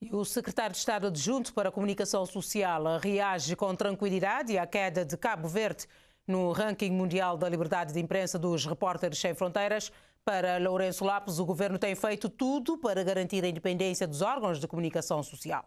E o secretário de Estado adjunto para a Comunicação Social reage com tranquilidade à queda de Cabo Verde no ranking mundial da liberdade de imprensa dos repórteres sem fronteiras. Para Lourenço Lopes, o governo tem feito tudo para garantir a independência dos órgãos de comunicação social.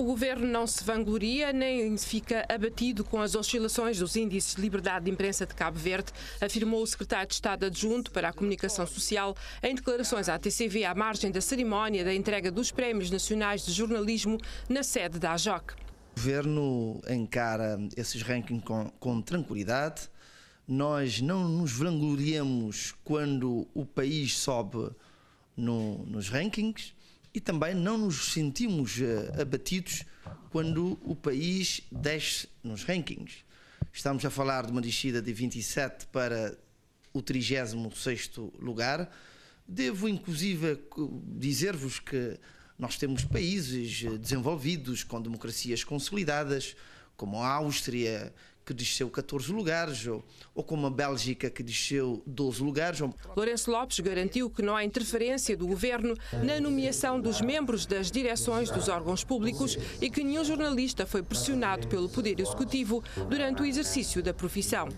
O governo não se vangloria nem fica abatido com as oscilações dos índices de liberdade de imprensa de Cabo Verde, afirmou o secretário de Estado adjunto para a Comunicação Social em declarações à TCV à margem da cerimónia da entrega dos Prémios Nacionais de Jornalismo na sede da AJOC. O governo encara esses rankings com, com tranquilidade. Nós não nos vangloriamos quando o país sobe no, nos rankings e também não nos sentimos eh, abatidos quando o país desce nos rankings. Estamos a falar de uma descida de 27 para o 36 lugar. Devo inclusive dizer-vos que nós temos países eh, desenvolvidos com democracias consolidadas, como a Áustria, que desceu 14 lugares, ou, ou como a Bélgica, que desceu 12 lugares. Ou... Lourenço Lopes garantiu que não há interferência do governo na nomeação dos membros das direções dos órgãos públicos e que nenhum jornalista foi pressionado pelo Poder Executivo durante o exercício da profissão.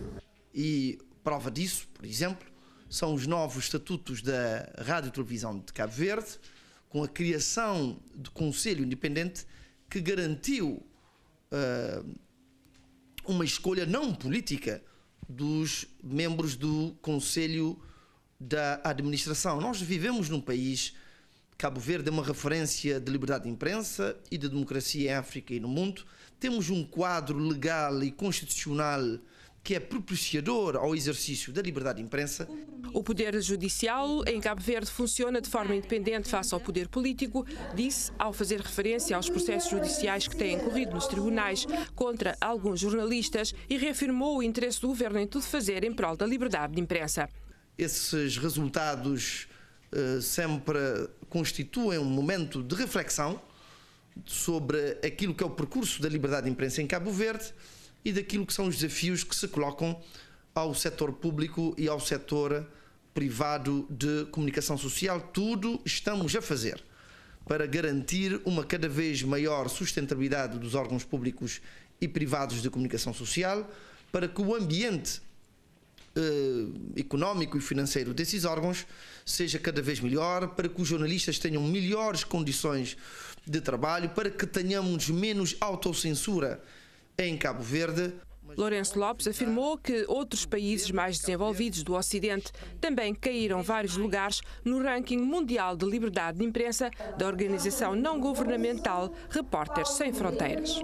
E prova disso, por exemplo, são os novos estatutos da Rádio e Televisão de Cabo Verde, com a criação do Conselho Independente que garantiu uh, uma escolha não política dos membros do Conselho da Administração. Nós vivemos num país, Cabo Verde é uma referência de liberdade de imprensa e de democracia em África e no mundo. Temos um quadro legal e constitucional que é propiciador ao exercício da liberdade de imprensa. O poder judicial em Cabo Verde funciona de forma independente face ao poder político, disse ao fazer referência aos processos judiciais que têm corrido nos tribunais contra alguns jornalistas e reafirmou o interesse do governo em tudo fazer em prol da liberdade de imprensa. Esses resultados uh, sempre constituem um momento de reflexão sobre aquilo que é o percurso da liberdade de imprensa em Cabo Verde e daquilo que são os desafios que se colocam ao setor público e ao setor privado de comunicação social, tudo estamos a fazer para garantir uma cada vez maior sustentabilidade dos órgãos públicos e privados de comunicação social, para que o ambiente eh, económico e financeiro desses órgãos seja cada vez melhor, para que os jornalistas tenham melhores condições de trabalho, para que tenhamos menos autocensura em Cabo Verde. Lourenço Lopes afirmou que outros países mais desenvolvidos do Ocidente também caíram vários lugares no ranking mundial de liberdade de imprensa da organização não governamental Repórteres Sem Fronteiras.